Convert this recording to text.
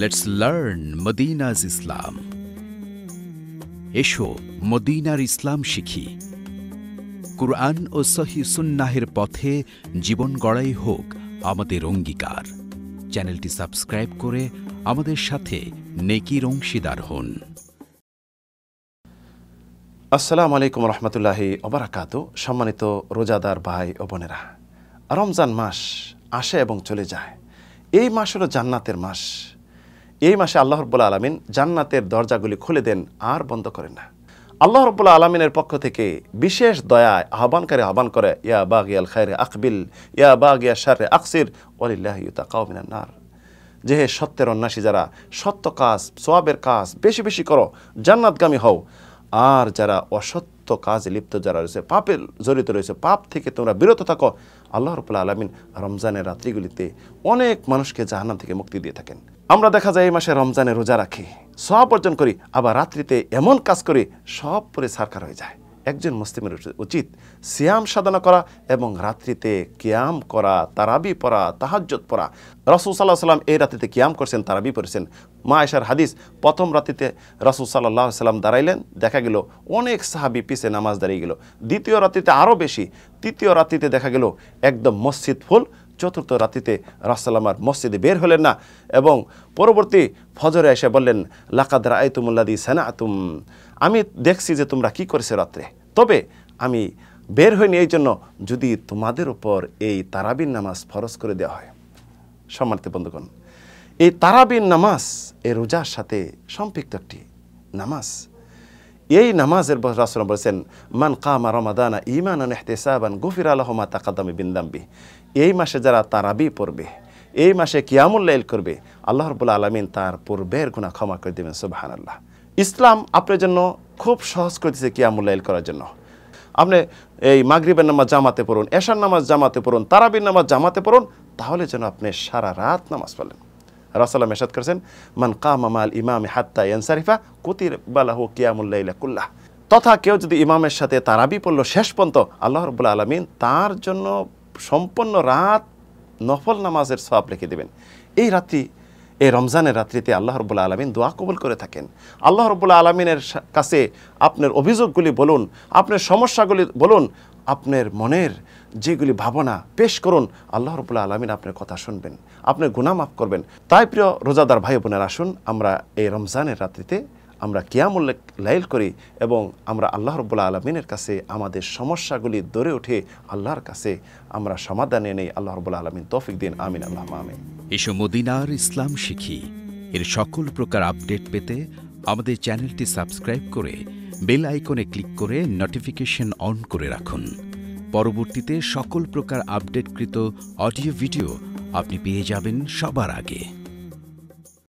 let's learn মদিনাজ ইসলাম এসো মদিনার ইসলাম শিখি কুরআন ও সহি সুন্নাহের পথে জীবন গড়াই হোক আমাদের অঙ্গীকার চ্যানেলটি সাবস্ক্রাইব করে আমাদের সাথে নেকির অংশীদার হন আসসালামু আলাইকুম রহমতুল্লাহি অবরাকাত সম্মানিত রোজাদার ভাই ও বোনেরা রমজান মাস আসে এবং চলে যায় এই মাস হলো জান্নাতের মাস এই মাসে আল্লাহ রব্বুল্লা আলমিন জান্নাতের দরজাগুলি খুলে দেন আর বন্ধ করেন না আল্লাহ রব্বুল্লা আলমিনের পক্ষ থেকে বিশেষ দয়ায় আহ্বানকারী আহ্বান করে ইয়া বা ইয়াল খায়রে আকবিল ইয়া বা ইয়া শারে আকসির ওলিল্লাহ ইউতা কাউমিনার যে হে সত্যের অন্যাসী যারা সত্য কাজ সোয়াবের কাজ বেশি বেশি করো জান্নাতগামী হও আর যারা অসত্য কাজে লিপ্ত যারা রয়েছে পাপের জড়িত রয়েছে পাপ থেকে তোমরা বিরত থাকো আল্লাহ রবুল্লা আলমিন রমজানের রাত্রিগুলিতে অনেক মানুষকে জাহান্নাম থেকে মুক্তি দিয়ে থাকেন আমরা দেখা যায় এই মাসে রমজানে রোজা রাখি সব অর্জন করি আবার রাত্রিতে এমন কাজ করি সব পরে সারকার হয়ে যায় একজন মুসলিমের উচিত সিয়াম সাধনা করা এবং রাত্রিতে কিয়াম করা তারাবি পড়া তাহাজ্জত পড়া রসুল সাল্লাহ সাল্লাম এই রাত্রিতে কিয়াম করছেন তারাবি পড়েছেন মা আয়সার হাদিস প্রথম রাত্রিতে রসুল সাল্লাহ সাল্লাম দাঁড়াইলেন দেখা গেল অনেক সাহাবি পিসে নামাজ দাঁড়িয়ে গেল দ্বিতীয় রাত্রিতে আরও বেশি তৃতীয় রাত্রিতে দেখা গেল একদম মসজিদ ফুল চতুর্থ রাত্রিতে রাসাল্লামার মসজিদে বের হলেন না এবং পরবর্তী ফজরে এসে বললেন লাকাদ তুমুল্লাদি সেনা তুম আমি দেখছি যে তোমরা কি করেছে রাত্রে তবে আমি বের হইনি এই জন্য যদি তোমাদের উপর এই তারাবিন নামাজ ফরজ করে দেওয়া হয় সম্মানিত বন্ধুগণ এই তারাবিন নামাজ এ রোজার সাথে সম্পৃক্ত একটি নামাজ এই নামাজের রাসুল বলেছেন মান কামা রমাদানা ইমান সাবান গুফির আলহমা তাকাদামি বিন্দাম্বি এই মাসে যারা তারাবি পড়বে এই মাসে কিয়ামুল্লাইল করবে আল্লাহ আলমিন তার পূর্বের গুণা ক্ষমা করে দেবেন সুবাহান আল্লাহ ইসলাম আপনার জন্য খুব সহজ করে দিচ্ছে কিয়ামুল্লাইল করার জন্য আপনি এই মাগরিবের নামাজ জামাতে পড়ুন এশার নামাজ জামাতে পড়ুন তারাবির নামাজ জামাতে পড়ুন তাহলে যেন আপনি সারা রাত নামাজ পড়লেন রাসালাম এসাদ করেছেন মান কামামাল ইমাম হাত্তা ইয়ানসারিফা কুতির বালাহু কিয়ামুল্লাইলা কুল্লাহ তথা কেউ যদি ইমামের সাথে তারাবি পড়ল শেষ পর্যন্ত আল্লাহ রবুল্লা আলমিন তার জন্য সম্পূর্ণ রাত নফল নামাজের সব লিখে দেবেন এই রাত্রি এই রমজানের রাত্রিতে আল্লাহ রবুল্লা আলমিন দোয়া কবুল করে থাকেন আল্লাহ রবুল্লা আলমিনের কাছে আপনার অভিযোগগুলি বলুন আপনার সমস্যাগুলি বলুন আপনার মনের যেগুলি ভাবনা পেশ করুন আল্লাহ রবুল্লা আলমিন আপনার কথা শুনবেন আপনার গুণামাফ করবেন তাই প্রিয় রোজাদার ভাই বোনের আসুন আমরা এই রমজানের রাত্রিতে আমরা উল্লেখ লাইল করি এবং আমরা আল্লাহ রব্বুল্লা আলমিনের কাছে আমাদের সমস্যাগুলি ধরে উঠে আল্লাহর কাছে আমরা সমাধান এনে আল্লাহ রব্বুল্লা আলমিন তৌফিক দিন আমিন আল্লাহ আমিন এসো মদিনার ইসলাম শিখি এর সকল প্রকার আপডেট পেতে আমাদের চ্যানেলটি সাবস্ক্রাইব করে বেল আইকনে ক্লিক করে নোটিফিকেশন অন করে রাখুন পরবর্তীতে সকল প্রকার আপডেটকৃত অডিও ভিডিও আপনি পেয়ে যাবেন সবার আগে